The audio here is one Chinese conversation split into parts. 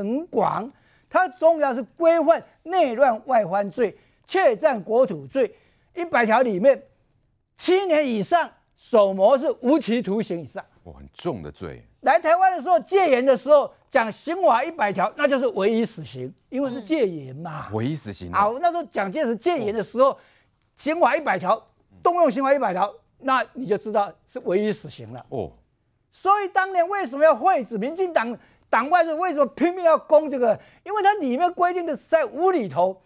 很广，它重要是规范内乱、外患罪、窃占国土罪，一百条里面七年以上，首模是无期徒刑以上。哇，很重的罪。来台湾的时候戒严的时候讲刑法一百条，那就是唯一死刑，因为是戒严嘛。唯一死刑。好，那时候蒋介石戒严的时候，刑法一百条动用刑法一百条，那你就知道是唯一死刑了。哦，所以当年为什么要废止民进党？党外是为什么拼命要攻这个？因为它里面规定的是在五里头，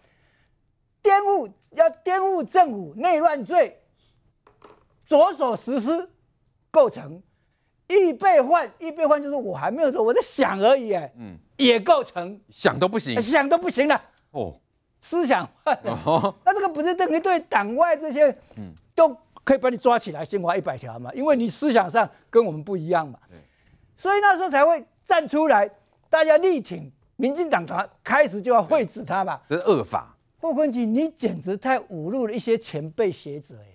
颠覆要颠覆政府内乱罪，着手实施构成。预备犯，预备犯就是我还没有做，我在想而已，哎，嗯，也构成，想都不行，想都不行了，哦，思想，那这个不是等于对党外这些，嗯，都可以把你抓起来，先罚一百条嘛，因为你思想上跟我们不一样嘛，所以那时候才会。站出来，大家力挺民进党团，开始就要废止他吧。这是恶法。傅昆萁，你简直太侮辱了一些前辈学者，哎，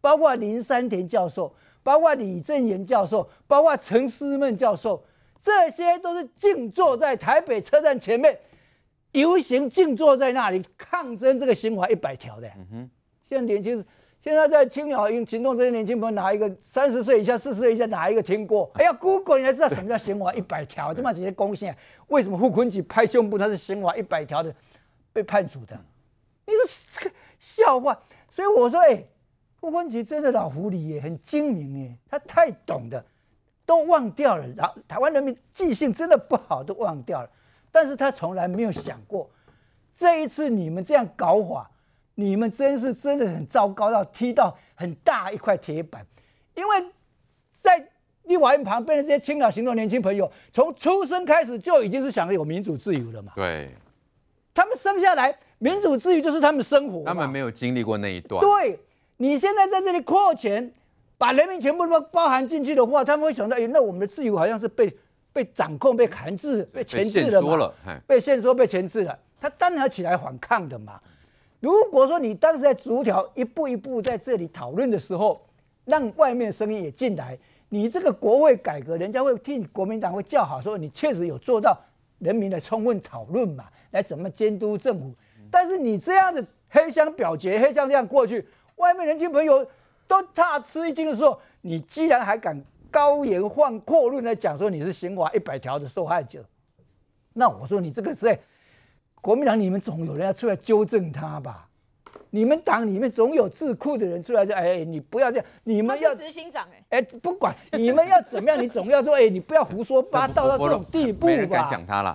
包括林三田教授，包括李正言教授，包括陈思梦教授，这些都是静坐在台北车站前面游行，静坐在那里抗争这个刑法一百条的。嗯哼，现在年轻人。现在在青鸟、云行动这些年轻朋友，哪一个三十岁以下、四十岁以下哪一个听过？哎呀，Google，你才知道什么叫刑法 一百条，这么几接公信，为什么傅昆萁拍胸部，他是刑法一百条的被判处的？你说这个笑话。所以我说，哎，傅昆萁真是老狐狸，也很精明诶，他太懂的，都忘掉了。然后台湾人民记性真的不好，都忘掉了。但是他从来没有想过，这一次你们这样搞法。你们真是真的很糟糕，要踢到很大一块铁板，因为在立法院旁边的这些青岛行动年轻朋友，从出生开始就已经是享有民主自由了嘛。对，他们生下来民主自由就是他们生活。他们没有经历过那一段。对，你现在在这里扩权，把人民全部都包含进去的话，他们会想到，哎，那我们的自由好像是被被掌控、被钳制、被钳制了嘛？被限缩、被钳制了，他当然起来反抗的嘛。如果说你当时在逐条一步一步在这里讨论的时候，让外面声音也进来，你这个国会改革，人家会替国民党会叫好，说你确实有做到人民的充分讨论嘛，来怎么监督政府。但是你这样子黑箱表决，黑箱这样过去，外面人家朋友都大吃一惊的时候，你既然还敢高言放阔论来讲说你是刑法一百条的受害者，那我说你这个是。国民党，你们总有人要出来纠正他吧？你们党里面总有智库的人出来说：“哎，你不要这样，你们要执行长哎，哎，不管 你们要怎么样，你总要说：哎，你不要胡说八道到这种地步吧。”没敢讲他了，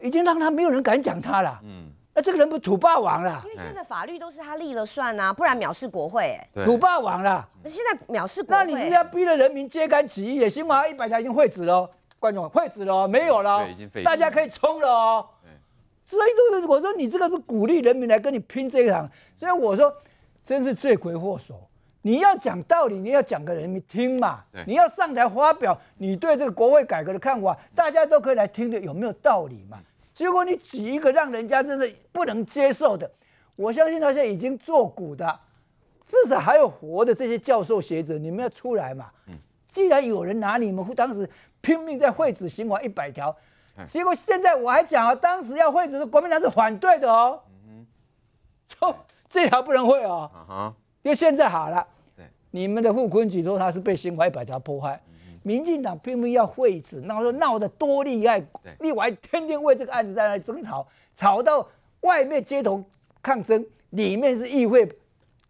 已经让他没有人敢讲他了。嗯，那这个人不土霸王了？因为现在法律都是他立了算啊，不然藐视国会。土霸王了，现在藐视国会。那你一定要逼得人民揭竿起义，也行嘛？一百台已经废止了，观众会止了，没有了，了，大家可以冲了哦。所以，就是我说你这个是鼓励人民来跟你拼这一场，所以我说，真是罪魁祸首。你要讲道理，你要讲给人民听嘛。你要上台发表你对这个国会改革的看法，大家都可以来听的，有没有道理嘛？结果你举一个让人家真的不能接受的，我相信那些已经作古的，至少还有活的这些教授学者，你们要出来嘛。既然有人拿你们，当时拼命在会址行法一百条。结果现在我还讲啊，当时要会址，国民党是反对的哦，嗯哼，就这条不能会哦，啊哈，因为现在好了，对，你们的傅昆萁说他是被新台百条破坏，民进党拼命要会址，那时候闹得多厉害，对，另外天天为这个案子在那争吵，吵到外面街头抗争，里面是议会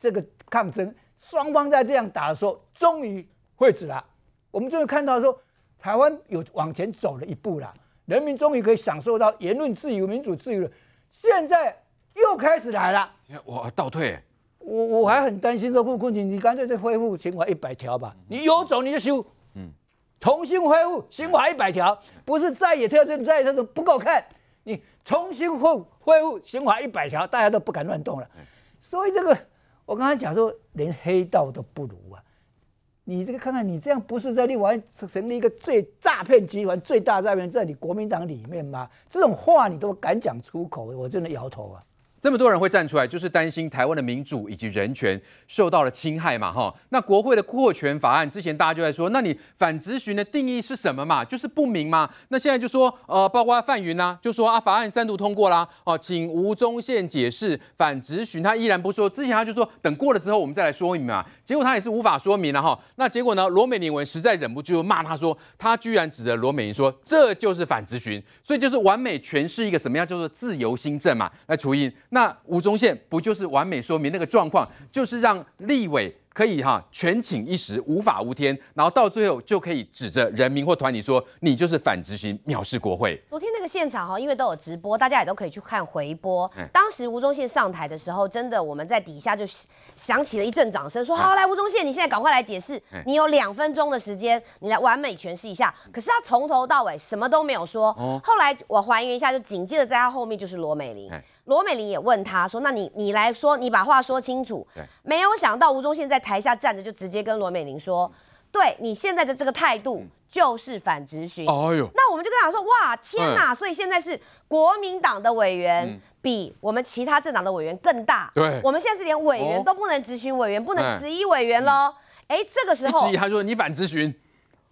这个抗争，双方在这样打的时候，终于会址了，我们终于看到说台湾有往前走了一步了。人民终于可以享受到言论自由、民主自由了，现在又开始来了。我倒退！我我还很担心说，顾空军，你干脆再恢复刑法一百条吧。你有种你就修，嗯，重新恢复刑法一百条，不是再也特征再也特征不够看。你重新恢恢复刑法一百条，大家都不敢乱动了。所以这个我刚才讲说，连黑道都不如啊。你这个看看，你这样不是在另外成立一个最诈骗集团、最大诈骗在你国民党里面吗？这种话你都敢讲出口，我真的摇头啊！这么多人会站出来，就是担心台湾的民主以及人权受到了侵害嘛？哈，那国会的扩权法案之前大家就在说，那你反职询的定义是什么嘛？就是不明嘛？那现在就说，呃，包括范云呐，就说啊，法案三度通过啦，哦，请吴宗宪解释反职询，他依然不说。之前他就说等过了之后我们再来说明嘛，结果他也是无法说明了哈。那结果呢？罗美玲文实在忍不住骂他说，他居然指着罗美玲说这就是反职询，所以就是完美诠释一个什么样叫做自由新政嘛？那除以。那吴宗宪不就是完美说明那个状况，就是让立委可以哈全寝一时无法无天，然后到最后就可以指着人民或团体说你就是反执行，藐视国会。昨天那个现场哈，因为都有直播，大家也都可以去看回播。当时吴宗宪上台的时候，真的我们在底下就响起了一阵掌声，说好来，吴宗宪，你现在赶快来解释，你有两分钟的时间，你来完美诠释一下。可是他从头到尾什么都没有说。后来我还原一下，就紧接着在他后面就是罗美玲。罗美玲也问他说：“那你你来说，你把话说清楚。”对，没有想到吴宗宪在台下站着，就直接跟罗美玲说：“对你现在的这个态度就是反直询。”哎呦，那我们就跟他说：“哇，天哪！”所以现在是国民党的委员比我们其他政党的委员更大。对，我们现在是连委员都不能质询委员，不能质疑委员喽。哎，这个时候质疑他说你反质询，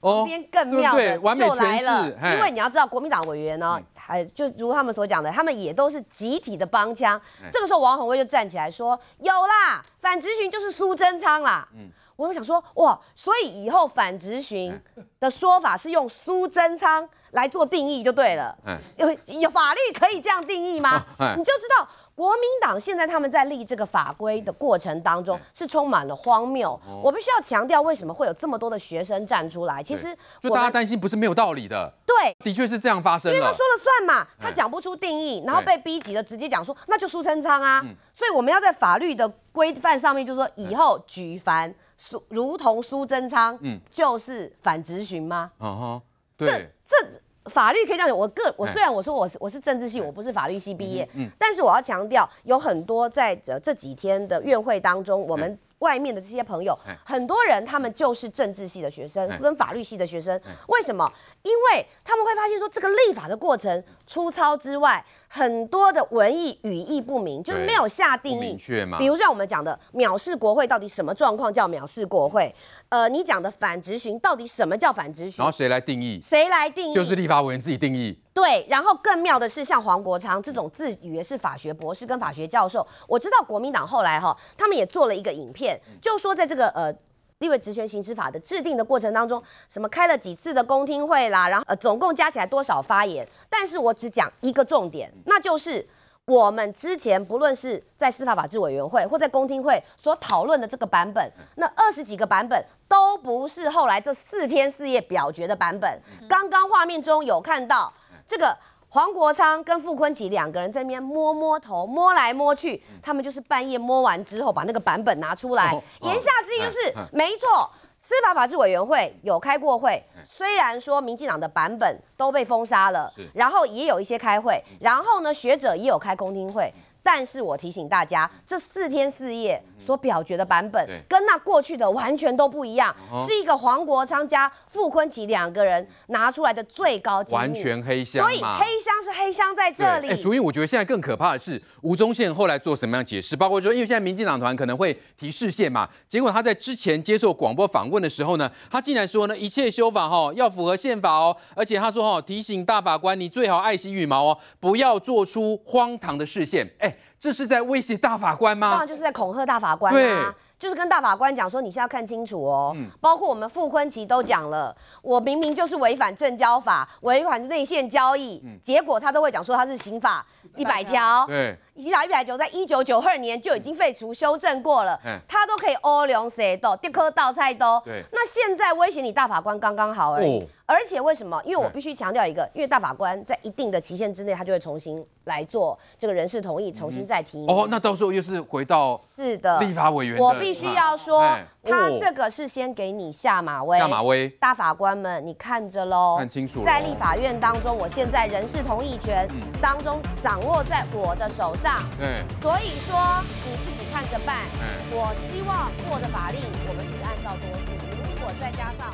这边更妙的就来了，因为你要知道国民党委员呢。哎，就如他们所讲的，他们也都是集体的帮腔。这个时候，王宏威就站起来说：“有啦，反直询就是苏贞昌啦。”嗯，我们想说哇，所以以后反直询的说法是用苏贞昌。来做定义就对了。嗯，有有法律可以这样定义吗？你就知道国民党现在他们在立这个法规的过程当中是充满了荒谬。我必须要强调，为什么会有这么多的学生站出来？其实，就大家担心不是没有道理的。对，的确是这样发生。因为他说了算嘛，他讲不出定义，然后被逼急了，直接讲说那就苏贞昌啊。所以我们要在法律的规范上面，就是说以后举凡苏如同苏贞昌，嗯，就是反执行吗？嗯哼。这这法律可以这样讲，我个我虽然我说我是我是政治系，我不是法律系毕业，嗯，但是我要强调，有很多在这这几天的院会当中，我们外面的这些朋友，很多人他们就是政治系的学生跟法律系的学生，为什么？因为他们会发现说这个立法的过程。粗糙之外，很多的文艺语义不明，就是没有下定义。比如像我们讲的“藐视国会”，到底什么状况叫藐视国会？呃，你讲的“反直询”，到底什么叫反直询？然后谁来定义？谁来定义？就是立法委员自己定义。对。然后更妙的是，像黄国昌这种自以为是法学博士跟法学教授，我知道国民党后来哈，他们也做了一个影片，就说在这个呃。因为职权行使法的制定的过程当中，什么开了几次的公听会啦，然后呃，总共加起来多少发言？但是我只讲一个重点，那就是我们之前不论是在司法法制委员会或在公听会所讨论的这个版本，那二十几个版本都不是后来这四天四夜表决的版本。刚刚画面中有看到这个。黄国昌跟傅昆萁两个人在那边摸摸头，摸来摸去。他们就是半夜摸完之后，把那个版本拿出来。言下之意就是，没错，司法法制委员会有开过会。虽然说民进党的版本都被封杀了，然后也有一些开会，然后呢，学者也有开公听会。但是我提醒大家，这四天四夜所表决的版本，跟那过去的完全都不一样，是一个黄国昌加傅昆萁两个人拿出来的最高机密，完全黑箱所以黑箱。黑箱在这里。哎，主我觉得现在更可怕的是吴宗宪后来做什么样解释？包括说，因为现在民进党团可能会提视线嘛，结果他在之前接受广播访问的时候呢，他竟然说呢，一切修法哈要符合宪法哦，而且他说哈提醒大法官你最好爱惜羽毛哦，不要做出荒唐的视线。哎，这是在威胁大法官吗？当然就是在恐吓大法官对。就是跟大法官讲说，你是要看清楚哦。嗯，包括我们傅坤萁都讲了，我明明就是违反证交法，违反内线交易，结果他都会讲说他是刑法一百条。及打一百九，在一九九二年就已经废除、修正过了。嗯，他都可以 all on 谁都倒菜刀。对，那现在威胁你大法官刚刚好而已。而且为什么？因为我必须强调一个，因为大法官在一定的期限之内，他就会重新来做这个人事同意，重新再提。哦，那到时候又是回到是的立法委员。我必须要说，他这个是先给你下马威。下马威，大法官们，你看着喽。看清楚，在立法院当中，我现在人事同意权当中掌握在我的手上。嗯，所以说你自己看着办。嗯，我希望过的法令，我们只按照多数。如果再加上。